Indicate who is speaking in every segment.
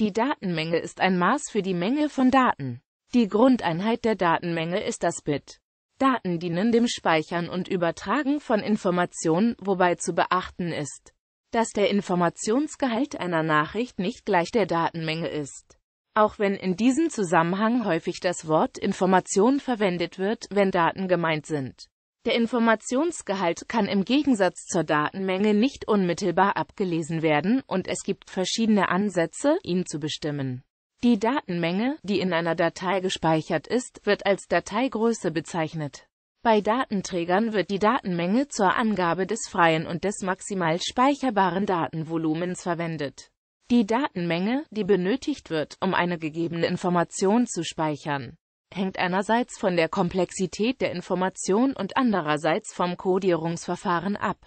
Speaker 1: Die Datenmenge ist ein Maß für die Menge von Daten. Die Grundeinheit der Datenmenge ist das Bit. Daten dienen dem Speichern und Übertragen von Informationen, wobei zu beachten ist, dass der Informationsgehalt einer Nachricht nicht gleich der Datenmenge ist. Auch wenn in diesem Zusammenhang häufig das Wort Information verwendet wird, wenn Daten gemeint sind. Der Informationsgehalt kann im Gegensatz zur Datenmenge nicht unmittelbar abgelesen werden und es gibt verschiedene Ansätze, ihn zu bestimmen. Die Datenmenge, die in einer Datei gespeichert ist, wird als Dateigröße bezeichnet. Bei Datenträgern wird die Datenmenge zur Angabe des freien und des maximal speicherbaren Datenvolumens verwendet. Die Datenmenge, die benötigt wird, um eine gegebene Information zu speichern hängt einerseits von der Komplexität der Information und andererseits vom Codierungsverfahren ab.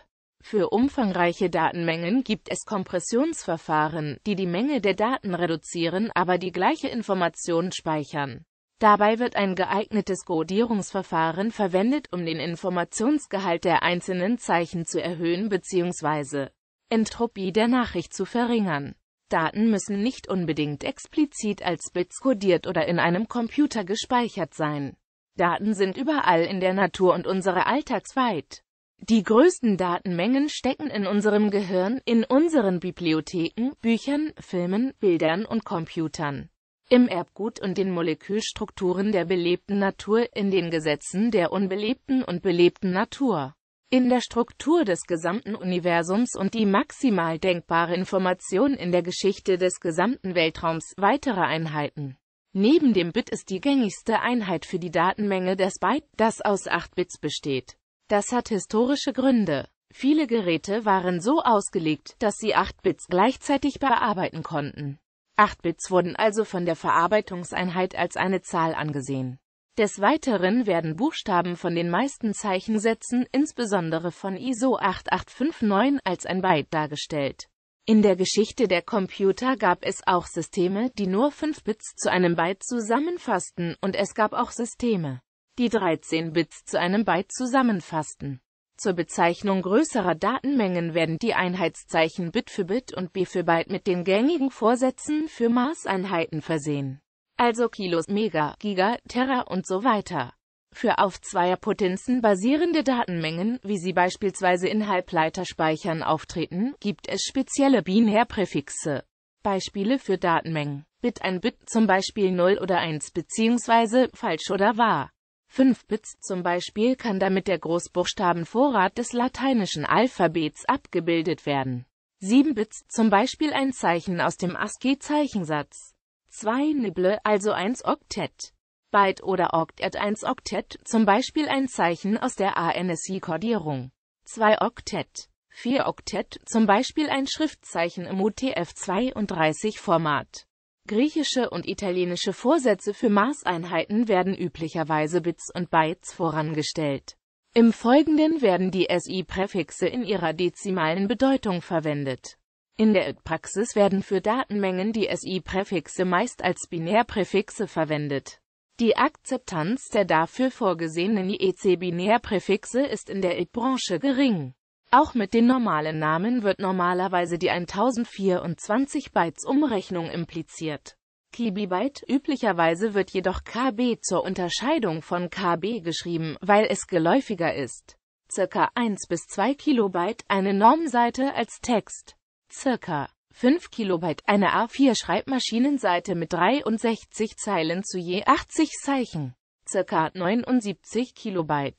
Speaker 1: Für umfangreiche Datenmengen gibt es Kompressionsverfahren, die die Menge der Daten reduzieren, aber die gleiche Information speichern. Dabei wird ein geeignetes Codierungsverfahren verwendet, um den Informationsgehalt der einzelnen Zeichen zu erhöhen bzw. Entropie der Nachricht zu verringern. Daten müssen nicht unbedingt explizit als Bits kodiert oder in einem Computer gespeichert sein. Daten sind überall in der Natur und unsere Alltagsweit. Die größten Datenmengen stecken in unserem Gehirn, in unseren Bibliotheken, Büchern, Filmen, Bildern und Computern. Im Erbgut und den Molekülstrukturen der belebten Natur, in den Gesetzen der unbelebten und belebten Natur in der Struktur des gesamten Universums und die maximal denkbare Information in der Geschichte des gesamten Weltraums. Weitere Einheiten Neben dem Bit ist die gängigste Einheit für die Datenmenge das Byte, das aus 8 Bits besteht. Das hat historische Gründe. Viele Geräte waren so ausgelegt, dass sie 8 Bits gleichzeitig bearbeiten konnten. 8 Bits wurden also von der Verarbeitungseinheit als eine Zahl angesehen. Des Weiteren werden Buchstaben von den meisten Zeichensätzen, insbesondere von ISO 8859, als ein Byte dargestellt. In der Geschichte der Computer gab es auch Systeme, die nur 5 Bits zu einem Byte zusammenfassten, und es gab auch Systeme, die 13 Bits zu einem Byte zusammenfassten. Zur Bezeichnung größerer Datenmengen werden die Einheitszeichen Bit für Bit und B für Byte mit den gängigen Vorsätzen für Maßeinheiten versehen also Kilos, Mega, Giga, Terra und so weiter. Für auf Zweierpotenzen basierende Datenmengen, wie sie beispielsweise in Halbleiterspeichern auftreten, gibt es spezielle Binärpräfixe. Beispiele für Datenmengen. Bit ein Bit zum Beispiel 0 oder 1 bzw. falsch oder wahr. 5 Bits zum Beispiel kann damit der Großbuchstabenvorrat des lateinischen Alphabets abgebildet werden. 7 Bits zum Beispiel ein Zeichen aus dem ASCII-Zeichensatz zwei Nibble, also eins Oktett. Byte oder Oktett eins Oktett, zum Beispiel ein Zeichen aus der ANSI-Kodierung. Zwei Oktett. Vier Oktett, zum Beispiel ein Schriftzeichen im UTF-32-Format. Griechische und italienische Vorsätze für Maßeinheiten werden üblicherweise Bits und Bytes vorangestellt. Im Folgenden werden die SI-Präfixe in ihrer dezimalen Bedeutung verwendet. In der Praxis werden für Datenmengen die SI-Präfixe meist als Binärpräfixe verwendet. Die Akzeptanz der dafür vorgesehenen IEC-Binärpräfixe ist in der IT-Branche gering. Auch mit den normalen Namen wird normalerweise die 1024 Bytes Umrechnung impliziert. Kibibyte, üblicherweise wird jedoch KB zur Unterscheidung von KB geschrieben, weil es geläufiger ist. Circa 1 bis 2 Kilobyte eine Normseite als Text circa 5 KB eine A4-Schreibmaschinenseite mit 63 Zeilen zu je 80 Zeichen, circa 79 KB.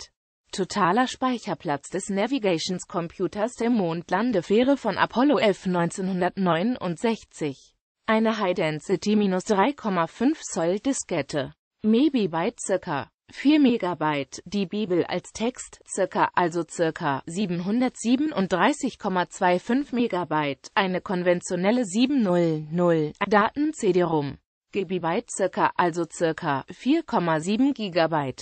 Speaker 1: Totaler Speicherplatz des Navigations Computers der Mondlandefähre von Apollo 11 1969. Eine High-Density-3,5 minus Zoll Diskette. Mebibyte circa 4 MB die Bibel als Text, circa, also circa 737,25 MB, eine konventionelle 700 Daten CD-ROM. GB circa, also circa 4,7 GB.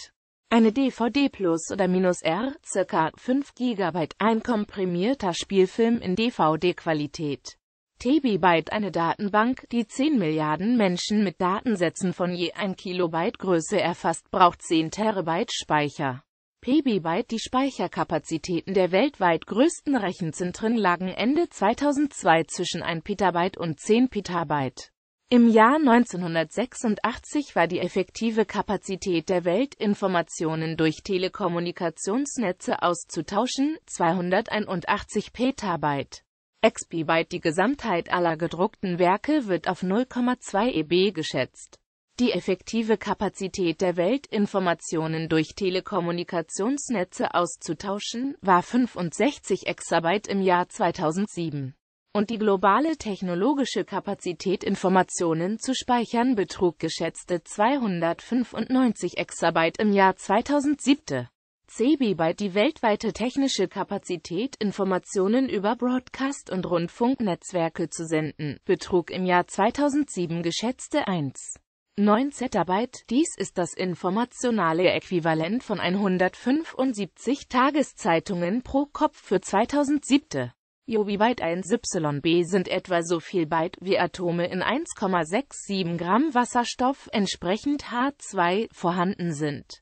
Speaker 1: Eine DVD Plus oder Minus R, circa 5 GB, ein komprimierter Spielfilm in DVD-Qualität. TB-Byte eine Datenbank, die 10 Milliarden Menschen mit Datensätzen von je 1 Kilobyte Größe erfasst, braucht 10 Terabyte Speicher. PB-Byte Die Speicherkapazitäten der weltweit größten Rechenzentren lagen Ende 2002 zwischen 1 Petabyte und 10 Petabyte. Im Jahr 1986 war die effektive Kapazität der Welt, Informationen durch Telekommunikationsnetze auszutauschen, 281 Petabyte expibyte die Gesamtheit aller gedruckten Werke wird auf 0,2 EB geschätzt. Die effektive Kapazität der Welt, Informationen durch Telekommunikationsnetze auszutauschen, war 65 Exabyte im Jahr 2007. Und die globale technologische Kapazität, Informationen zu speichern, betrug geschätzte 295 Exabyte im Jahr 2007. CB Byte die weltweite technische Kapazität, Informationen über Broadcast- und Rundfunknetzwerke zu senden, betrug im Jahr 2007 geschätzte 1,9 Zettabyte, dies ist das informationale Äquivalent von 175 Tageszeitungen pro Kopf für 2007. Jobibyte 1YB sind etwa so viel Byte wie Atome in 1,67 Gramm Wasserstoff entsprechend H2 vorhanden sind.